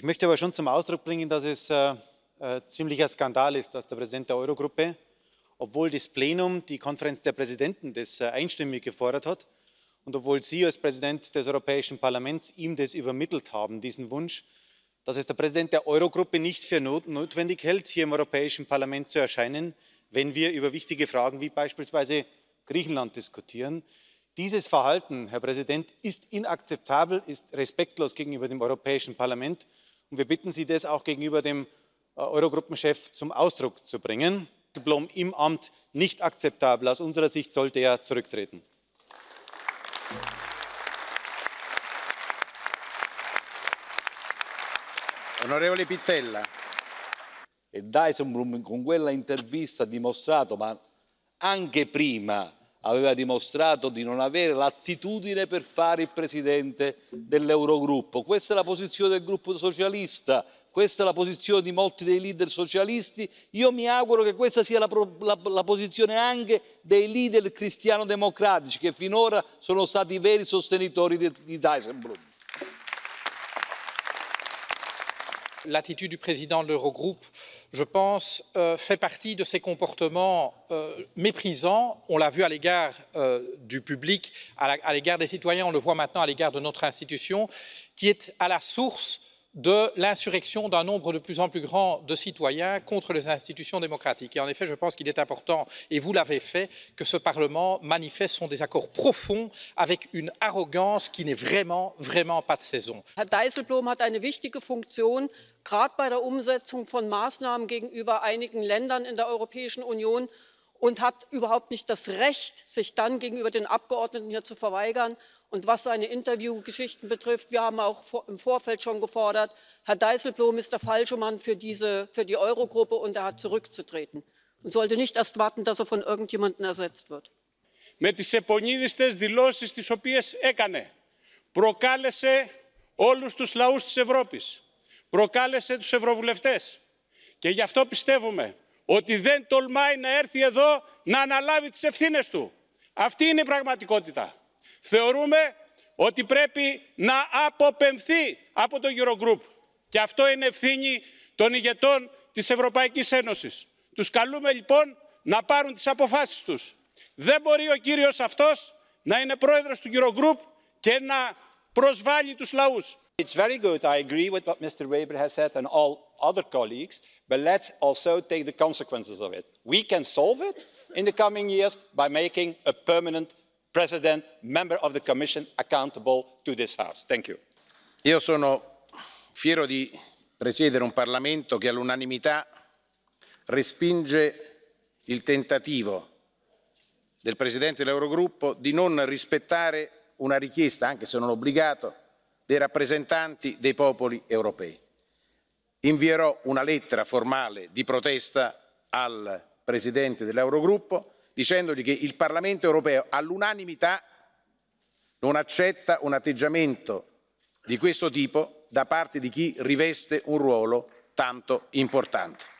Ich möchte aber schon zum Ausdruck bringen, dass es äh, äh, ziemlicher Skandal ist, dass der Präsident der Eurogruppe, obwohl das Plenum die Konferenz der Präsidenten das äh, einstimmig gefordert hat und obwohl Sie als Präsident des Europäischen Parlaments ihm das übermittelt haben, diesen Wunsch, dass es der Präsident der Eurogruppe nicht für not notwendig hält, hier im Europäischen Parlament zu erscheinen, wenn wir über wichtige Fragen wie beispielsweise Griechenland diskutieren. Dieses Verhalten, Herr Präsident, ist inakzeptabel, ist respektlos gegenüber dem Europäischen Parlament und wir bitten Sie, das auch gegenüber dem äh, Eurogruppenchef zum Ausdruck zu bringen. Diplom im Amt nicht akzeptabel. Aus unserer Sicht sollte er zurücktreten. Onorevole Pittella. E Dijsselbloem con quella intervista ha dimostrato, ma anche prima aveva dimostrato di non avere l'attitudine per fare il presidente dell'Eurogruppo. Questa è la posizione del gruppo socialista, questa è la posizione di molti dei leader socialisti. Io mi auguro che questa sia la, la, la posizione anche dei leader cristiano-democratici che finora sono stati i veri sostenitori di, di Dijsselbloem. L'attitude du président de l'Eurogroupe, je pense, euh, fait partie de ces comportements euh, méprisants. On l'a vu à l'égard euh, du public, à l'égard des citoyens, on le voit maintenant à l'égard de notre institution, qui est à la source de l'insurrection d'un nombre de plus en plus grand de citoyens contre les institutions démocratiques. Et en effet, je pense qu'il est important, et vous l'avez fait, que ce Parlement manifeste son désaccord profond avec une arrogance qui n'est vraiment, vraiment pas de saison. Herr Dijsselbloem hat eine wichtige Funktion, gerade bei der Umsetzung von Maßnahmen gegenüber einigen Ländern in der Europäischen Union. und hat überhaupt nicht das recht sich dann gegenüber den abgeordneten hier zu verweigern. und was seine interviewgeschichten betrifft wir haben auch im vorfeld schon gefordert herr Deiselblom ist der falsche mann für die eurogruppe und er hat zurückzutreten und sollte nicht erst warten dass er von irgendjemandem ersetzt wird. mit den επονίδιστες δηλώσεις die οποίες έκανε προκάλεσε όλους τους λαούς της Ευρώπης. Προκάλεσε τους ευρωβουλευτές. Και γι' αυτό πιστεύουμε ότι δεν τολμάει να έρθει εδώ να αναλάβει τις ευθύνες του. Αυτή είναι η πραγματικότητα. Θεωρούμε ότι πρέπει να αποπεμφθεί από το Eurogroup. Και αυτό είναι ευθύνη των ηγετών της Ευρωπαϊκής Ένωσης. Τους καλούμε λοιπόν να πάρουν τις αποφάσεις τους. Δεν μπορεί ο κύριος αυτός να είναι πρόεδρος του Eurogroup και να προσβάλλει τους λαούς. It's very good. I agree with what Mr. Weber has said and all other colleagues, but let's also take the consequences of it. We can solve it in the coming years by making a permanent president, member of the Commission, accountable to this House. Thank you. Io sono fiero di presiedere un Parlamento che all'unanimità respinge il tentativo del Presidente dell'Eurogruppo di non rispettare una richiesta, anche se non obbligato, dei rappresentanti dei popoli europei. Invierò una lettera formale di protesta al Presidente dell'Eurogruppo dicendogli che il Parlamento europeo all'unanimità non accetta un atteggiamento di questo tipo da parte di chi riveste un ruolo tanto importante.